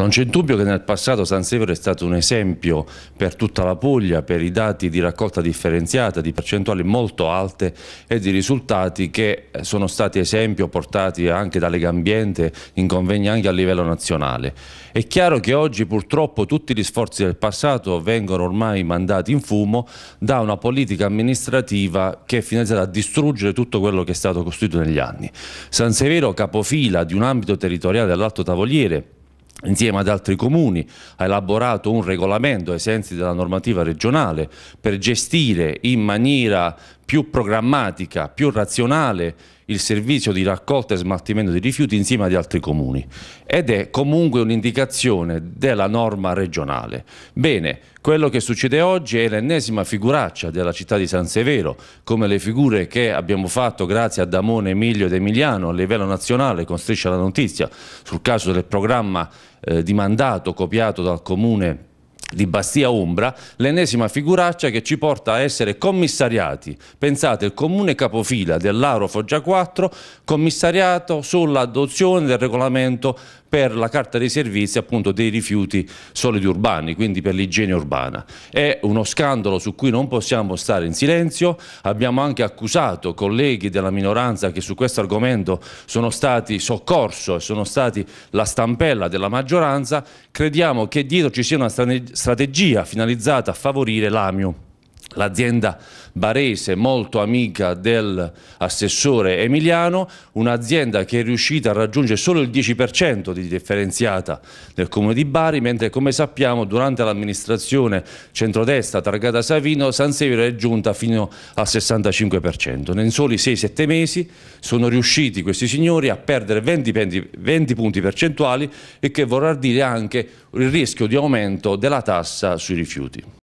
Non c'è dubbio che nel passato San Severo è stato un esempio per tutta la Puglia, per i dati di raccolta differenziata, di percentuali molto alte e di risultati che sono stati esempio portati anche da Lega Ambiente in convegni anche a livello nazionale. È chiaro che oggi purtroppo tutti gli sforzi del passato vengono ormai mandati in fumo da una politica amministrativa che è finanziata a distruggere tutto quello che è stato costruito negli anni. San Severo capofila di un ambito territoriale dell'Alto Tavoliere insieme ad altri comuni, ha elaborato un regolamento ai sensi della normativa regionale per gestire in maniera più programmatica, più razionale il servizio di raccolta e smaltimento di rifiuti insieme agli altri comuni ed è comunque un'indicazione della norma regionale. Bene, quello che succede oggi è l'ennesima figuraccia della città di San Severo, come le figure che abbiamo fatto grazie a Damone, Emilio ed Emiliano a livello nazionale con Striscia la Notizia sul caso del programma eh, di mandato copiato dal comune di Bastia Umbra, l'ennesima figuraccia che ci porta a essere commissariati. Pensate, il comune capofila dell'Aro Foggia 4, commissariato sull'adozione del regolamento per la carta dei servizi appunto dei rifiuti solidi urbani, quindi per l'igiene urbana. È uno scandalo su cui non possiamo stare in silenzio, abbiamo anche accusato colleghi della minoranza che su questo argomento sono stati soccorso e sono stati la stampella della maggioranza, crediamo che dietro ci sia una strategia strategia finalizzata a favorire l'AMIU, l'azienda barese molto amica dell'assessore Emiliano, un'azienda che è riuscita a raggiungere solo il 10% di differenziata nel comune di Bari, mentre come sappiamo durante l'amministrazione centrodestra targata Savino San Severo è giunta fino al 65%. Nei soli 6-7 mesi sono riusciti questi signori a perdere 20, 20, 20 punti percentuali e che vorrà dire anche il rischio di aumento della tassa sui rifiuti.